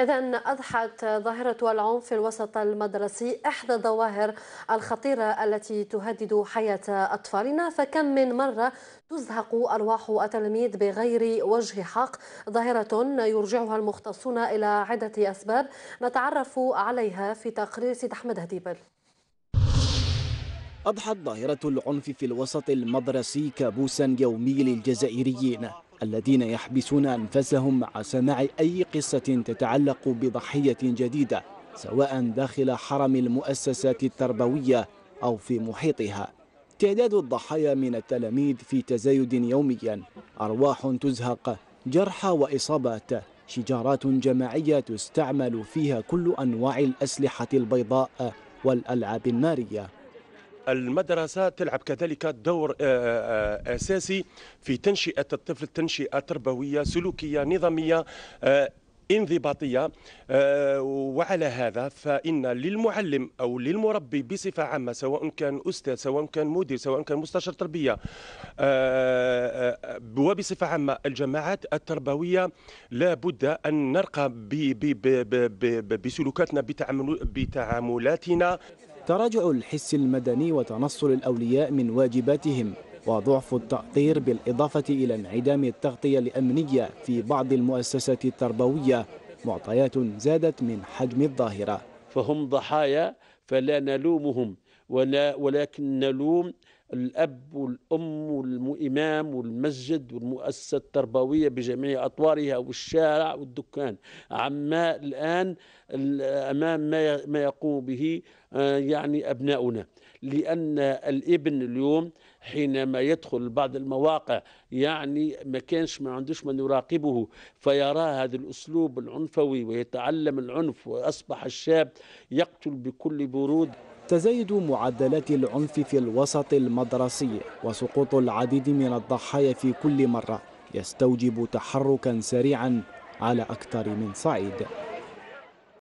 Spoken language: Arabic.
إذا أضحت ظاهرة العنف في الوسط المدرسي إحدى الظواهر الخطيرة التي تهدد حياة أطفالنا فكم من مرة تزهق أرواح التلاميذ بغير وجه حق ظاهرة يرجعها المختصون إلى عدة أسباب نتعرف عليها في تقرير سيد أحمد هديبل أضحت ظاهرة العنف في الوسط المدرسي كابوسا يومي للجزائريين الذين يحبسون أنفسهم مع سماع أي قصة تتعلق بضحية جديدة سواء داخل حرم المؤسسات التربوية أو في محيطها تعداد الضحايا من التلاميذ في تزايد يوميا أرواح تزهق جرحى وإصابات شجارات جماعية تستعمل فيها كل أنواع الأسلحة البيضاء والألعاب النارية المدرسة تلعب كذلك دور آه، آه، أساسي في تنشئة الطفل تنشئة تربوية سلوكية نظامية آه، انضباطيه وعلى هذا فان للمعلم او للمربي بصفه عامه سواء كان استاذ سواء كان مدير سواء كان مستشار تربيه وبصفه عامه الجماعات التربويه لابد ان نرقى بسلوكاتنا بتعاملاتنا تراجع الحس المدني وتنصل الأولياء من واجباتهم وضعف التأطير بالإضافة إلى انعدام التغطية الأمنية في بعض المؤسسات التربوية معطيات زادت من حجم الظاهرة فهم ضحايا فلا نلومهم ولا ولكن نلوم الأب والأم والإمام والمسجد والمؤسسة التربوية بجميع أطوارها والشارع والدكان عما الآن أمام ما يقوم به آه، يعني أبناؤنا لأن الابن اليوم حينما يدخل بعض المواقع يعني ما كانش ما عندوش من يراقبه فيرى هذا الأسلوب العنفوي ويتعلم العنف وأصبح الشاب يقتل بكل برود تزايد معدلات العنف في الوسط المدرسي وسقوط العديد من الضحايا في كل مرة يستوجب تحركا سريعا على أكثر من صعيد